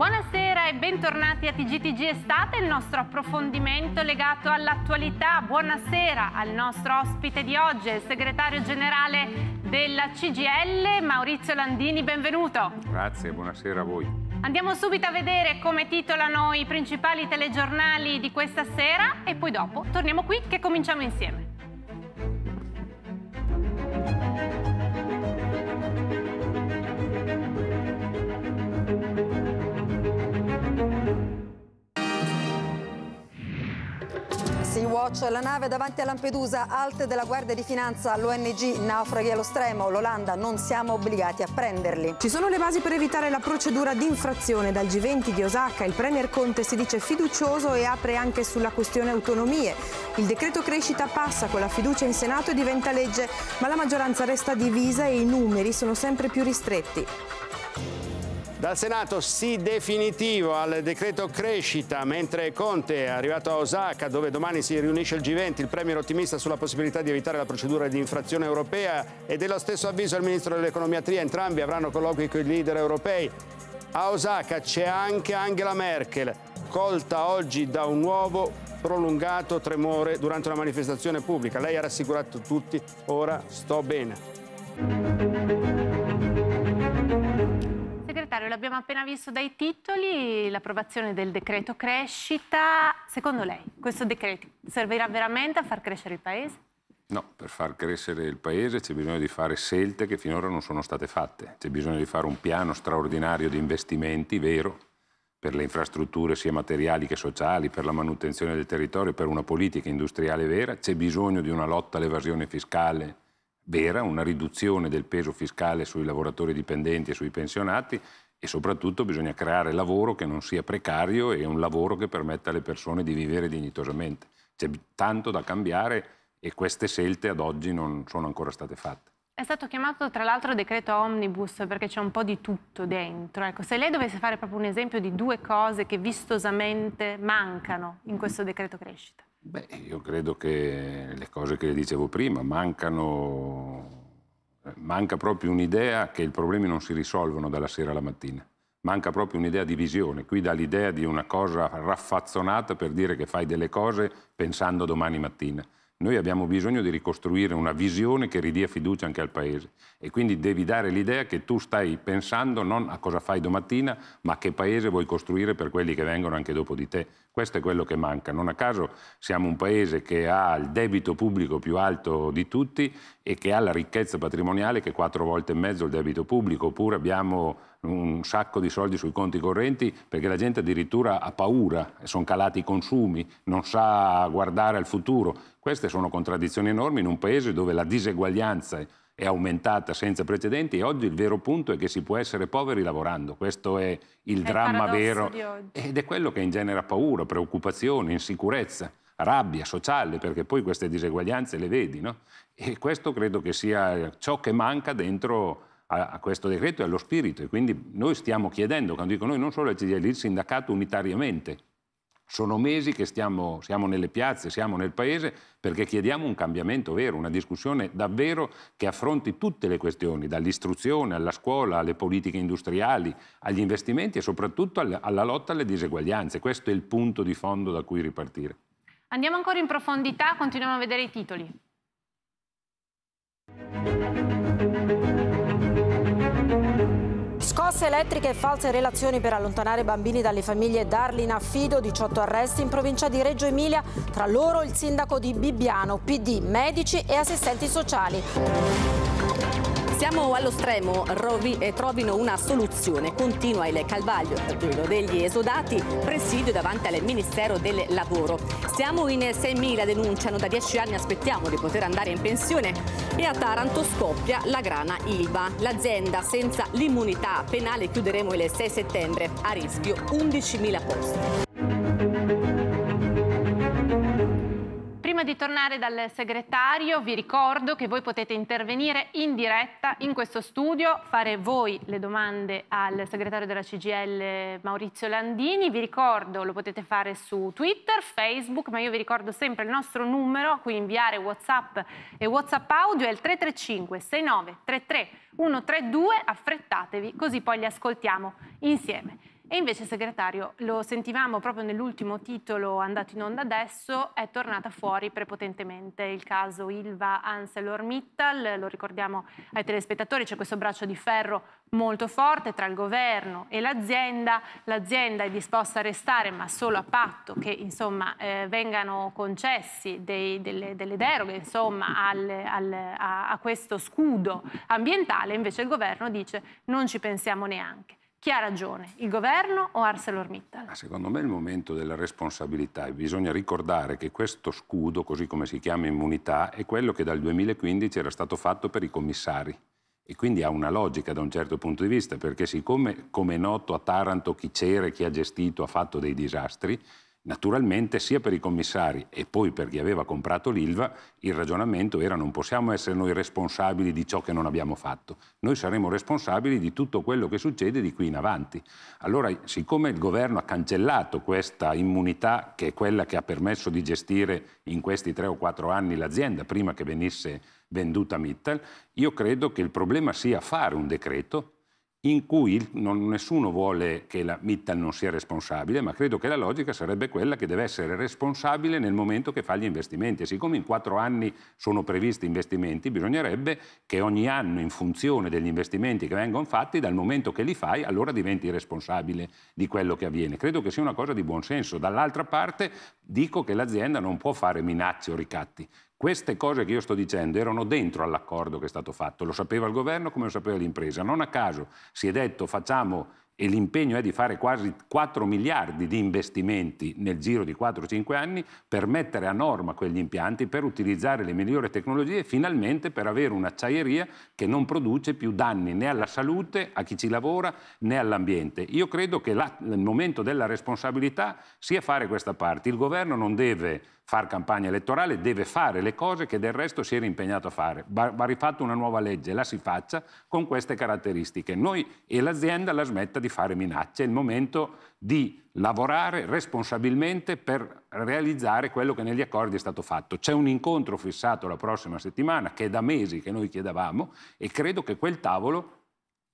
Buonasera e bentornati a TGTG Estate, il nostro approfondimento legato all'attualità. Buonasera al nostro ospite di oggi, il segretario generale della CGL, Maurizio Landini, benvenuto. Grazie, buonasera a voi. Andiamo subito a vedere come titolano i principali telegiornali di questa sera e poi dopo torniamo qui che cominciamo insieme. Sea Watch, la nave davanti a Lampedusa, alte della Guardia di Finanza, l'ONG naufraghi allo stremo, l'Olanda, non siamo obbligati a prenderli. Ci sono le basi per evitare la procedura di infrazione dal G20 di Osaka, il Premier Conte si dice fiducioso e apre anche sulla questione autonomie. Il decreto crescita passa con la fiducia in Senato e diventa legge, ma la maggioranza resta divisa e i numeri sono sempre più ristretti. Dal Senato sì definitivo al decreto crescita, mentre Conte è arrivato a Osaka dove domani si riunisce il G20, il premier ottimista sulla possibilità di evitare la procedura di infrazione europea e dello stesso avviso il ministro dell'economia Tria, entrambi avranno colloqui con i leader europei. A Osaka c'è anche Angela Merkel, colta oggi da un nuovo prolungato tremore durante una manifestazione pubblica. Lei ha rassicurato tutti, ora sto bene l'abbiamo appena visto dai titoli, l'approvazione del decreto crescita. Secondo lei questo decreto servirà veramente a far crescere il Paese? No, per far crescere il Paese c'è bisogno di fare scelte che finora non sono state fatte. C'è bisogno di fare un piano straordinario di investimenti, vero, per le infrastrutture sia materiali che sociali, per la manutenzione del territorio, per una politica industriale vera. C'è bisogno di una lotta all'evasione fiscale vera, una riduzione del peso fiscale sui lavoratori dipendenti e sui pensionati e soprattutto bisogna creare lavoro che non sia precario e un lavoro che permetta alle persone di vivere dignitosamente. C'è tanto da cambiare e queste scelte ad oggi non sono ancora state fatte. È stato chiamato tra l'altro decreto omnibus perché c'è un po' di tutto dentro. Ecco, se lei dovesse fare proprio un esempio di due cose che vistosamente mancano in questo decreto crescita. Beh, io credo che le cose che le dicevo prima mancano manca proprio un'idea che i problemi non si risolvono dalla sera alla mattina. Manca proprio un'idea di visione. Qui dà l'idea di una cosa raffazzonata per dire che fai delle cose pensando domani mattina. Noi abbiamo bisogno di ricostruire una visione che ridia fiducia anche al Paese e quindi devi dare l'idea che tu stai pensando non a cosa fai domattina, ma a che Paese vuoi costruire per quelli che vengono anche dopo di te. Questo è quello che manca. Non a caso siamo un Paese che ha il debito pubblico più alto di tutti e che ha la ricchezza patrimoniale che è quattro volte e mezzo il debito pubblico, oppure abbiamo un sacco di soldi sui conti correnti perché la gente addirittura ha paura, sono calati i consumi, non sa guardare al futuro. Queste sono contraddizioni enormi in un paese dove la diseguaglianza è aumentata senza precedenti e oggi il vero punto è che si può essere poveri lavorando. Questo è il è dramma vero ed è quello che ingenera paura, preoccupazione, insicurezza rabbia sociale, perché poi queste diseguaglianze le vedi, no? E questo credo che sia ciò che manca dentro a, a questo decreto e allo spirito. E quindi noi stiamo chiedendo, quando dico noi, non solo la CGL, il sindacato unitariamente. Sono mesi che stiamo, siamo nelle piazze, siamo nel paese perché chiediamo un cambiamento vero, una discussione davvero che affronti tutte le questioni, dall'istruzione alla scuola, alle politiche industriali, agli investimenti e soprattutto alla, alla lotta alle diseguaglianze. Questo è il punto di fondo da cui ripartire. Andiamo ancora in profondità, continuiamo a vedere i titoli. Mosse elettriche e false relazioni per allontanare bambini dalle famiglie darli in affido, 18 arresti in provincia di Reggio Emilia, tra loro il sindaco di Bibbiano, PD, medici e assistenti sociali. Siamo allo stremo, Rovi e eh, trovino una soluzione. Continua il calvaglio quello degli esodati, presidio davanti al Ministero del Lavoro. Siamo in 6.000, denunciano, da 10 anni aspettiamo di poter andare in pensione e a Taranto scoppia la grana Ilva. L'azienda senza l'immunità penale chiuderemo il 6 settembre, a rischio 11.000 posti. prima di tornare dal segretario vi ricordo che voi potete intervenire in diretta in questo studio, fare voi le domande al segretario della CGL Maurizio Landini, vi ricordo lo potete fare su Twitter, Facebook, ma io vi ricordo sempre il nostro numero a cui inviare Whatsapp e Whatsapp audio è il 335 69 33 132, affrettatevi così poi li ascoltiamo insieme. E invece, segretario, lo sentivamo proprio nell'ultimo titolo andato in onda adesso, è tornata fuori prepotentemente il caso Ilva Anselor Mittal. lo ricordiamo ai telespettatori, c'è questo braccio di ferro molto forte tra il governo e l'azienda, l'azienda è disposta a restare ma solo a patto che insomma, eh, vengano concessi dei, delle, delle, deroghe insomma, al, al, a, a questo scudo ambientale, invece il governo dice non ci pensiamo neanche. Chi ha ragione, il governo o ArcelorMittal? Ma secondo me è il momento della responsabilità e bisogna ricordare che questo scudo, così come si chiama immunità, è quello che dal 2015 era stato fatto per i commissari e quindi ha una logica da un certo punto di vista perché siccome, come è noto, a Taranto chi c'era, chi ha gestito ha fatto dei disastri, Naturalmente sia per i commissari e poi per chi aveva comprato l'Ilva il ragionamento era non possiamo essere noi responsabili di ciò che non abbiamo fatto, noi saremo responsabili di tutto quello che succede di qui in avanti. Allora siccome il governo ha cancellato questa immunità che è quella che ha permesso di gestire in questi tre o quattro anni l'azienda prima che venisse venduta Mittal, io credo che il problema sia fare un decreto in cui non, nessuno vuole che la Mittal non sia responsabile, ma credo che la logica sarebbe quella che deve essere responsabile nel momento che fa gli investimenti. E siccome in quattro anni sono previsti investimenti, bisognerebbe che ogni anno, in funzione degli investimenti che vengono fatti, dal momento che li fai, allora diventi responsabile di quello che avviene. Credo che sia una cosa di buon senso. Dall'altra parte dico che l'azienda non può fare minacce o ricatti. Queste cose che io sto dicendo erano dentro all'accordo che è stato fatto, lo sapeva il governo come lo sapeva l'impresa. Non a caso si è detto facciamo e l'impegno è di fare quasi 4 miliardi di investimenti nel giro di 4-5 anni per mettere a norma quegli impianti, per utilizzare le migliori tecnologie e finalmente per avere un'acciaieria che non produce più danni né alla salute, a chi ci lavora, né all'ambiente. Io credo che la, il momento della responsabilità sia fare questa parte. Il governo non deve far campagna elettorale, deve fare le cose che del resto si era impegnato a fare. Va, va rifatta una nuova legge, la si faccia con queste caratteristiche. Noi e l'azienda la smetta di fare minacce, è il momento di lavorare responsabilmente per realizzare quello che negli accordi è stato fatto. C'è un incontro fissato la prossima settimana che è da mesi che noi chiedevamo e credo che quel tavolo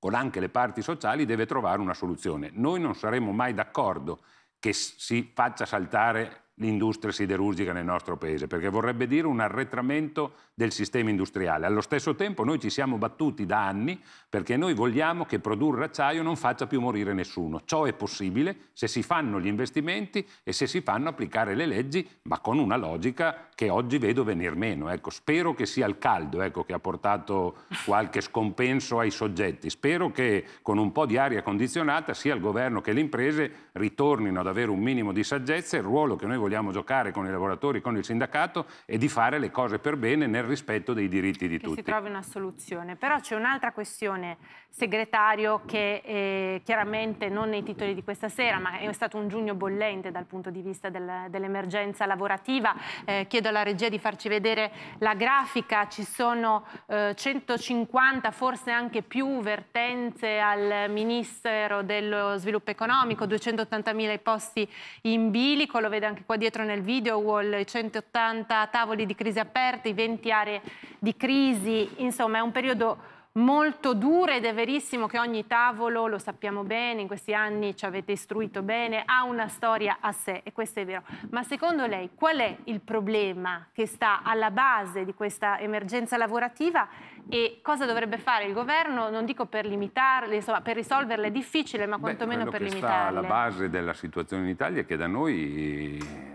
con anche le parti sociali deve trovare una soluzione. Noi non saremo mai d'accordo che si faccia saltare l'industria siderurgica nel nostro paese, perché vorrebbe dire un arretramento del sistema industriale. Allo stesso tempo noi ci siamo battuti da anni perché noi vogliamo che produrre acciaio non faccia più morire nessuno. Ciò è possibile se si fanno gli investimenti e se si fanno applicare le leggi, ma con una logica che oggi vedo venir meno. Ecco, spero che sia il caldo ecco, che ha portato qualche scompenso ai soggetti. Spero che con un po' di aria condizionata sia il governo che le imprese ritornino ad avere un minimo di saggezza e il ruolo che noi vogliamo vogliamo giocare con i lavoratori, con il sindacato e di fare le cose per bene nel rispetto dei diritti di che tutti. si trovi una soluzione. Però c'è un'altra questione, segretario, che eh, chiaramente non nei titoli di questa sera, ma è stato un giugno bollente dal punto di vista del, dell'emergenza lavorativa. Eh, chiedo alla regia di farci vedere la grafica, ci sono eh, 150, forse anche più, vertenze al Ministero dello Sviluppo Economico, 280.000 i posti in bilico, lo vede anche qua dietro nel video wall, 180 tavoli di crisi aperti, i 20 aree di crisi, insomma è un periodo molto duro ed è verissimo che ogni tavolo, lo sappiamo bene, in questi anni ci avete istruito bene, ha una storia a sé e questo è vero. Ma secondo lei qual è il problema che sta alla base di questa emergenza lavorativa e cosa dovrebbe fare il governo, non dico per limitarle, insomma per risolverle è difficile, ma quantomeno Beh, per limitarle? Quello che sta alla base della situazione in Italia è che da noi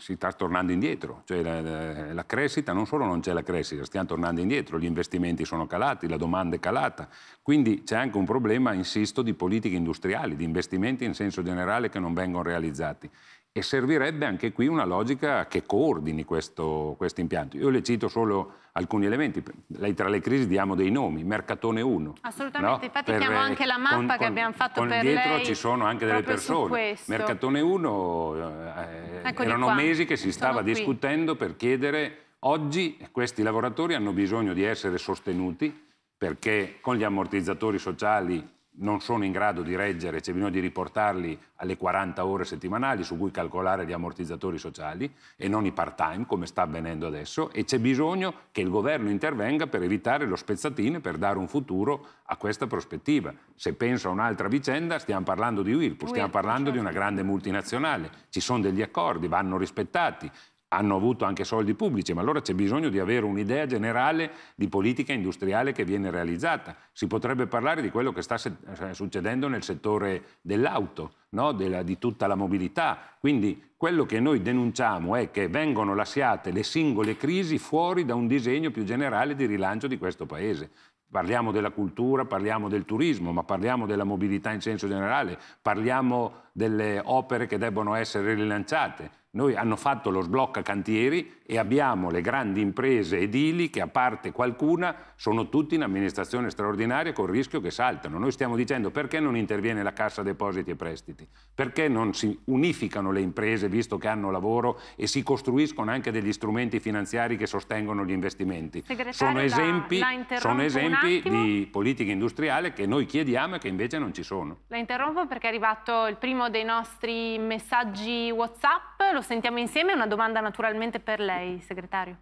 si sta tornando indietro, cioè la, la, la, crescita non solo non c'è la crescita, stiamo tornando indietro, gli investimenti sono calati, la domanda è calata, quindi c'è anche un problema, insisto, di politiche industriali, di investimenti in senso generale che non vengono realizzati e servirebbe anche qui una logica che coordini questo, questo impianto. Io le cito solo alcuni elementi, lei tra le crisi diamo dei nomi, Mercatone 1. Assolutamente, no? infatti per, diamo eh, anche la mappa con, che con, abbiamo fatto con per dietro lei, ci sono anche delle persone. Mercatone 1 eh, erano qua. mesi che si stava discutendo per chiedere, oggi questi lavoratori hanno bisogno di essere sostenuti perché con gli ammortizzatori sociali non sono in grado di reggere, c'è bisogno di riportarli alle 40 ore settimanali su cui calcolare gli ammortizzatori sociali e non i part-time come sta avvenendo adesso e c'è bisogno che il governo intervenga per evitare lo spezzatine, per dare un futuro a questa prospettiva. Se penso a un'altra vicenda, stiamo parlando di Whirlpool, stiamo parlando di una certo. grande multinazionale, ci sono degli accordi, vanno rispettati, hanno avuto anche soldi pubblici, ma allora c'è bisogno di avere un'idea generale di politica industriale che viene realizzata. Si potrebbe parlare di quello che sta eh, succedendo nel settore dell'auto, no? Della, di tutta la mobilità. Quindi quello che noi denunciamo è che vengono lasciate le singole crisi fuori da un disegno più generale di rilancio di questo Paese. Parliamo della cultura, parliamo del turismo, ma parliamo della mobilità in senso generale, parliamo delle opere che debbono essere rilanciate, noi hanno fatto lo sblocca cantieri e abbiamo le grandi imprese edili che a parte qualcuna sono tutti in amministrazione straordinaria col rischio che saltano. Noi stiamo dicendo perché non interviene la Cassa Depositi e Prestiti? Perché non si unificano le imprese visto che hanno lavoro e si costruiscono anche degli strumenti finanziari che sostengono gli investimenti? sono esempi, la, la sono esempi di politica industriale che noi chiediamo e che invece non ci sono. La interrompo perché è arrivato il primo dei nostri messaggi WhatsApp, lo sentiamo insieme, è una domanda naturalmente per lei lei, segretario.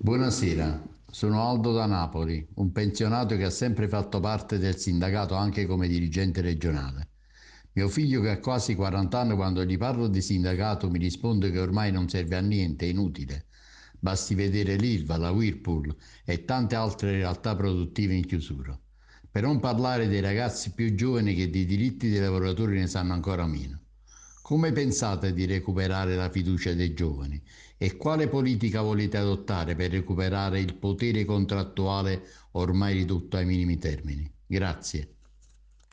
Buonasera, sono Aldo da Napoli, un pensionato che ha sempre fatto parte del sindacato anche come dirigente regionale. Mio figlio che ha quasi 40 anni quando gli parlo di sindacato mi risponde che ormai non serve a niente, è inutile. Basti vedere l'Ilva, la Whirlpool e tante altre realtà produttive in chiusura. Per non parlare dei ragazzi più giovani che dei diritti dei lavoratori ne sanno ancora meno. Come pensate di recuperare la fiducia dei giovani e quale politica volete adottare per recuperare il potere contrattuale ormai ridotto ai minimi termini? Grazie.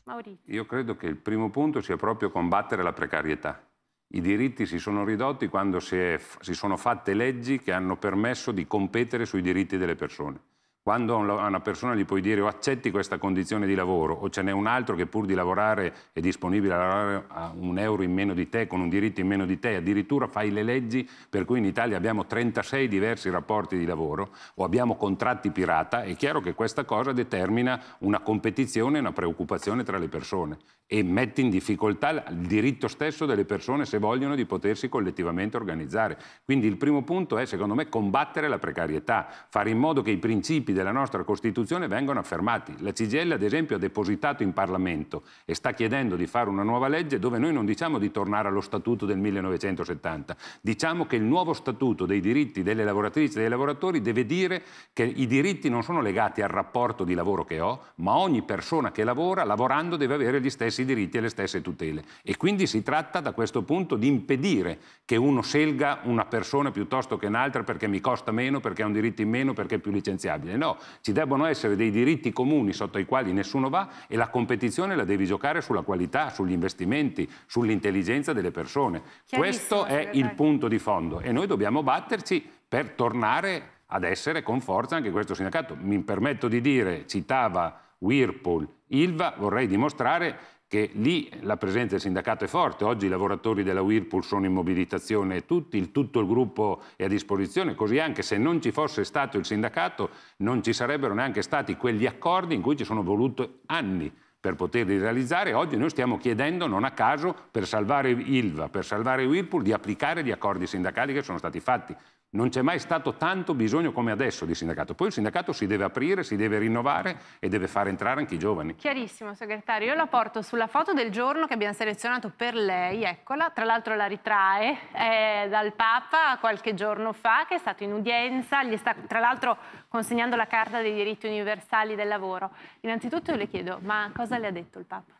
Maurizio. Io credo che il primo punto sia proprio combattere la precarietà. I diritti si sono ridotti quando si, è, si sono fatte leggi che hanno permesso di competere sui diritti delle persone. Quando a una persona gli puoi dire o oh, accetti questa condizione di lavoro o ce n'è un altro che pur di lavorare è disponibile a lavorare a un euro in meno di te, con un diritto in meno di te, addirittura fai le leggi per cui in Italia abbiamo 36 diversi rapporti di lavoro o abbiamo contratti pirata, è chiaro che questa cosa determina una competizione e una preoccupazione tra le persone e mette in difficoltà il diritto stesso delle persone se vogliono di potersi collettivamente organizzare. Quindi il primo punto è secondo me combattere la precarietà, fare in modo che i principi della nostra Costituzione vengono affermati. La CGL, ad esempio, ha depositato in Parlamento e sta chiedendo di fare una nuova legge dove noi non diciamo di tornare allo Statuto del 1970, diciamo che il nuovo Statuto dei diritti delle lavoratrici e dei lavoratori deve dire che i diritti non sono legati al rapporto di lavoro che ho, ma ogni persona che lavora, lavorando, deve avere gli stessi diritti e le stesse tutele. E quindi si tratta da questo punto di impedire che uno scelga una persona piuttosto che un'altra perché mi costa meno, perché ha un diritto in meno, perché è più licenziabile. No, ci debbono essere dei diritti comuni sotto i quali nessuno va e la competizione la devi giocare sulla qualità, sugli investimenti, sull'intelligenza delle persone. Questo è il punto di fondo e noi dobbiamo batterci per tornare ad essere con forza anche questo sindacato. Mi permetto di dire, citava Whirlpool, Ilva, vorrei dimostrare che lì la presenza del sindacato è forte, oggi i lavoratori della Whirlpool sono in mobilitazione tutti, il, tutto il gruppo è a disposizione, così anche se non ci fosse stato il sindacato non ci sarebbero neanche stati quegli accordi in cui ci sono voluti anni per poterli realizzare. Oggi noi stiamo chiedendo, non a caso, per salvare Ilva, per salvare Whirlpool, di applicare gli accordi sindacali che sono stati fatti. Non c'è mai stato tanto bisogno come adesso di sindacato. Poi il sindacato si deve aprire, si deve rinnovare e deve far entrare anche i giovani. Chiarissimo, segretario. Io la porto sulla foto del giorno che abbiamo selezionato per lei, eccola. Tra l'altro la ritrae eh, dal Papa qualche giorno fa, che è stato in udienza, gli sta tra l'altro consegnando la Carta dei diritti universali del lavoro. Innanzitutto io le chiedo, ma cosa le ha detto il Papa?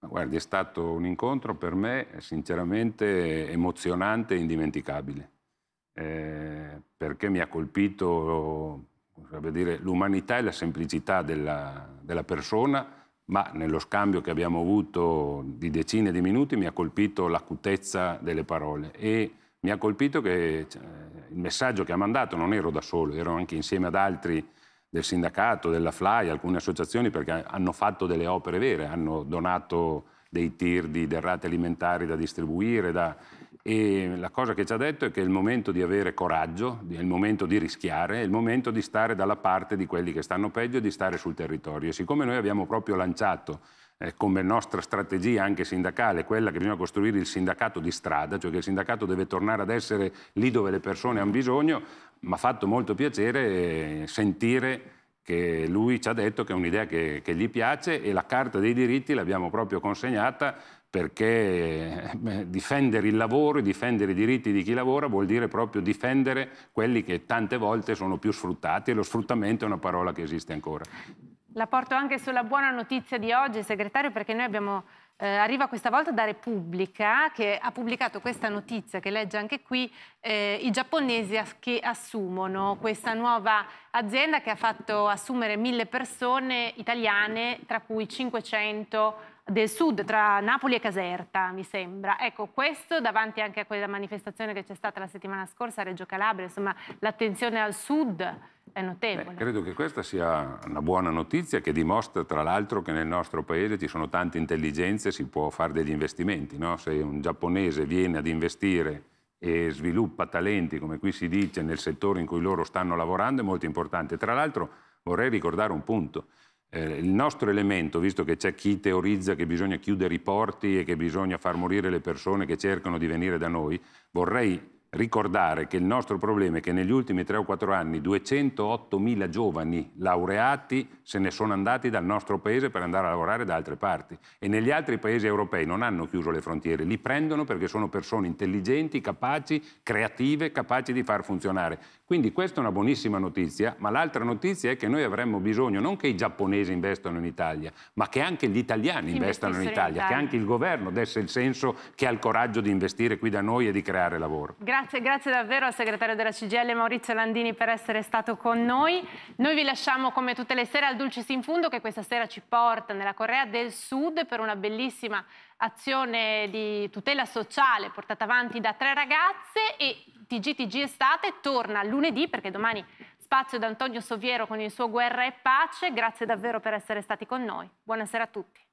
Guardi, è stato un incontro per me sinceramente emozionante e indimenticabile eh, perché mi ha colpito dire, l'umanità e la semplicità della, della persona, ma nello scambio che abbiamo avuto di decine di minuti mi ha colpito l'acutezza delle parole e mi ha colpito che cioè, il messaggio che ha mandato non ero da solo, ero anche insieme ad altri del sindacato, della FLAI, alcune associazioni perché hanno fatto delle opere vere, hanno donato dei tir di derrate alimentari da distribuire, da, e la cosa che ci ha detto è che è il momento di avere coraggio, è il momento di rischiare, è il momento di stare dalla parte di quelli che stanno peggio e di stare sul territorio. E siccome noi abbiamo proprio lanciato eh, come nostra strategia anche sindacale quella che bisogna costruire il sindacato di strada, cioè che il sindacato deve tornare ad essere lì dove le persone hanno bisogno, mi ha fatto molto piacere eh, sentire che lui ci ha detto che è un'idea che, che, gli piace e la Carta dei diritti l'abbiamo proprio consegnata perché eh, difendere il lavoro e difendere i diritti di chi lavora vuol dire proprio difendere quelli che tante volte sono più sfruttati e lo sfruttamento è una parola che esiste ancora. La porto anche sulla buona notizia di oggi, segretario, perché noi abbiamo eh, arriva questa volta da Repubblica che ha pubblicato questa notizia che legge anche qui, eh, i giapponesi che assumono questa nuova azienda che ha fatto assumere mille persone italiane, tra cui 500 del sud, tra Napoli e Caserta, mi sembra. Ecco, questo davanti anche a quella manifestazione che c'è stata la settimana scorsa a Reggio Calabria, insomma, l'attenzione al sud è notevole. Beh, credo che questa sia una buona notizia che dimostra tra l'altro che nel nostro paese ci sono tante intelligenze, e si può fare degli investimenti, no? Se un giapponese viene ad investire e sviluppa talenti, come qui si dice, nel settore in cui loro stanno lavorando è molto importante. Tra l'altro vorrei ricordare un punto eh, il nostro elemento, visto che c'è chi teorizza che bisogna chiudere i porti e che bisogna far morire le persone che cercano di venire da noi, vorrei ricordare che il nostro problema è che negli ultimi 3 o 4 anni 208.000 giovani laureati se ne sono andati dal nostro paese per andare a lavorare da altre parti e negli altri paesi europei non hanno chiuso le frontiere, li prendono perché sono persone intelligenti, capaci, creative, capaci di far funzionare. Quindi questa è una buonissima notizia, ma l'altra notizia è che noi avremmo bisogno non che i giapponesi investano in Italia, ma che anche gli italiani investano in Italia, in Italia, che anche il governo desse il senso che ha il coraggio di investire qui da noi e di creare lavoro. Grazie. Grazie, grazie davvero al segretario della CGL Maurizio Landini per essere stato con noi. Noi vi lasciamo come tutte le sere al Dulcis in Fundo che questa sera ci porta nella Corea del Sud per una bellissima azione di tutela sociale portata avanti da tre ragazze e TGTG Estate torna lunedì perché domani spazio da Antonio Soviero con il suo Guerra e Pace. Grazie davvero per essere stati con noi. Buonasera a tutti.